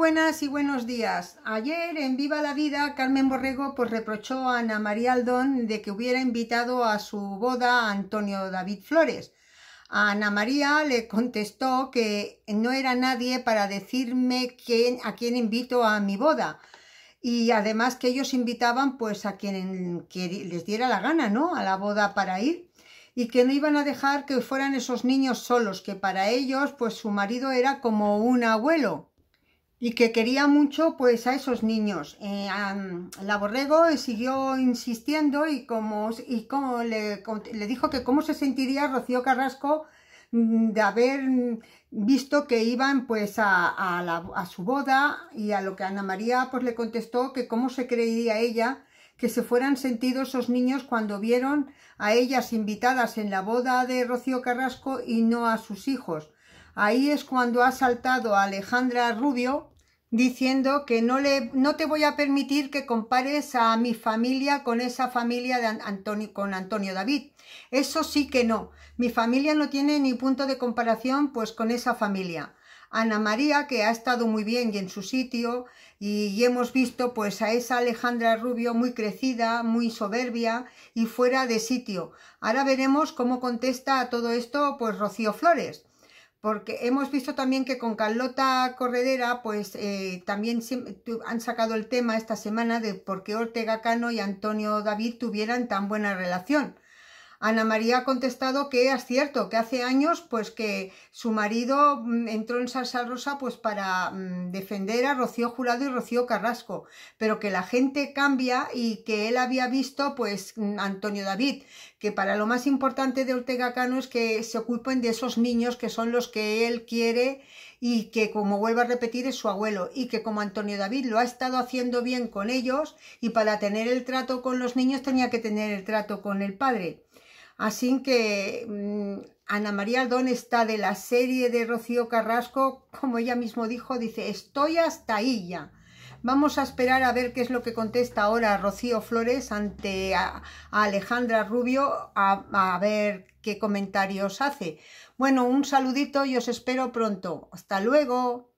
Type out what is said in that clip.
Buenas y buenos días. Ayer en Viva la Vida, Carmen Borrego pues reprochó a Ana María Aldón de que hubiera invitado a su boda a Antonio David Flores. A Ana María le contestó que no era nadie para decirme quién, a quién invito a mi boda. Y además que ellos invitaban pues a quien les diera la gana, ¿no? A la boda para ir. Y que no iban a dejar que fueran esos niños solos, que para ellos pues su marido era como un abuelo y que quería mucho pues a esos niños. Eh, la Borrego siguió insistiendo y como, y como le, dijo que cómo se sentiría Rocío Carrasco mm, de haber visto que iban pues a, su boda y a lo que Ana María pues le contestó que cómo se creía ella que se fueran sentidos esos niños cuando vieron a ellas invitadas en la boda de Rocío Carrasco y no a sus hijos. Ahí es cuando ha saltado a Alejandra Rubio, diciendo que no, le, no te voy a permitir que compares a mi familia con esa familia de Antonio, con Antonio David. Eso sí que no. Mi familia no tiene ni punto de comparación pues con esa familia. Ana María, que ha estado muy bien y en su sitio, y, y, hemos visto pues a esa Alejandra Rubio muy crecida, muy soberbia y fuera de sitio. Ahora veremos cómo contesta a todo esto pues Rocío Flores porque hemos visto también que con Carlota Corredera, pues eh, también han sacado el tema esta semana de por qué Ortega Cano y Antonio David tuvieran tan buena relación. Ana María ha contestado que es cierto, que hace años pues que su marido mm, entró en Salsa Rosa pues para mm, defender a Rocío Jurado y Rocío Carrasco, pero que la gente cambia y que él había visto pues mm, Antonio David, que para lo más importante de Ortega Cano es que se ocupen de esos niños que son los que él quiere y que como vuelvo a repetir es su abuelo y que como Antonio David lo ha estado haciendo bien con ellos y para tener el trato con los niños tenía que tener el trato con el padre. Así que mm, Ana María Aldón está de la serie de Rocío Carrasco, como ella mismo dijo, dice, estoy hasta ahí ya. Vamos a esperar a ver qué es lo que contesta ahora Rocío Flores ante a, Alejandra Rubio, a ver qué comentarios hace. Bueno, un saludito y os espero pronto. Hasta luego.